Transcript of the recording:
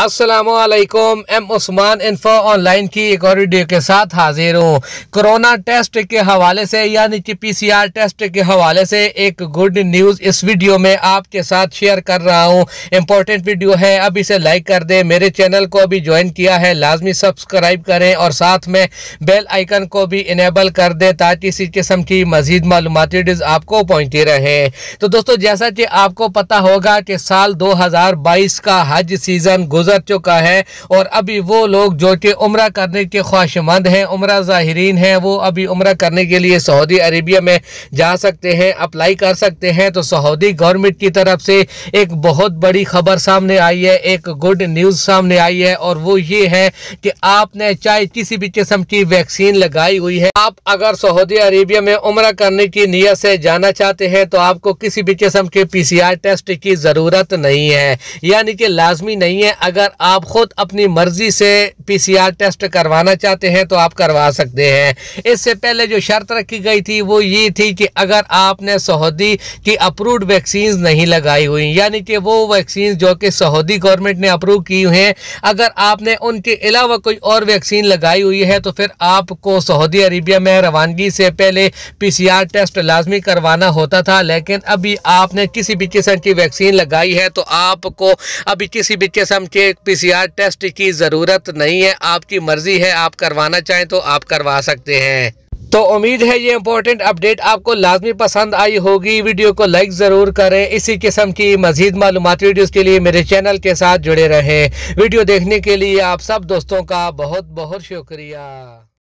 Aslam M Usman info online की एक और वीडियो के साथ हाजिर हूँ कोरोना टेस्ट के हवाले से यानी कि पीसीआर टेस्ट के हवाले से एक गुड न्यूज़ इस वीडियो में आपके साथ शेयर कर रहा हूँ इम्पोर्टेंट वीडियो है अब इसे लाइक कर दें मेरे चैनल को अभी ज्वाइन किया है लाजमी सब्सक्राइब करें और साथ में बेल आइकन को भी इनेबल कर दें ताकि इसी किस्म की मजीद मालूमती डिज आपको पहुँचती रहे तो दोस्तों जैसा कि आपको पता होगा कि साल दो का हज सीज़न गुजर गुजर चुका है और अभी वो लोग जो कि उम्र करने के ख्वाहिशमंद हैं उम्र ज़ाहरीन हैं वो अभी उम्र करने के लिए सऊदी अरेबिया में जा सकते हैं अप्लाई कर सकते हैं तो सऊदी गवर्नमेंट की तरफ से एक बहुत बड़ी खबर सामने आई है एक गुड न्यूज़ सामने आई है और वो ये है कि आपने चाहे किसी भी किस्म की वैक्सीन लगाई हुई है आप अगर सऊदी अरेबिया में उम्र करने की नीयत से जाना चाहते हैं तो आपको किसी भी किस्म के पी टेस्ट की ज़रूरत नहीं है यानी कि लाजमी नहीं है अगर अगर आप ख़ुद अपनी मर्ज़ी से पीसीआर टेस्ट करवाना चाहते हैं तो आप करवा सकते हैं इससे पहले जो शर्त रखी गई थी वो ये थी कि अगर आपने सऊदी की अप्रूव्ड वैक्सीन नहीं लगाई हुई यानी कि वो वैक्सीन जो कि सऊदी गवर्नमेंट ने अप्रूव की हैं अगर आपने उनके अलावा कोई और वैक्सीन लगाई हुई है तो फिर आपको सऊदी अरेबिया में रवानगी से पहले पी टेस्ट लाजमी करवाना होता था लेकिन अभी आपने किसी भी किस्म की वैक्सीन लगाई है तो आपको अभी किसी भी किस्म के एक पीसीआर टेस्ट की ज़रूरत नहीं है आपकी मर्जी है आप करवाना चाहें तो आप करवा सकते हैं तो उम्मीद है ये इम्पोर्टेंट अपडेट आपको लाजमी पसंद आई होगी वीडियो को लाइक ज़रूर करें इसी किस्म की मजीद मालूमती वीडियोज़ के लिए मेरे चैनल के साथ जुड़े रहें वीडियो देखने के लिए आप सब दोस्तों का बहुत बहुत शुक्रिया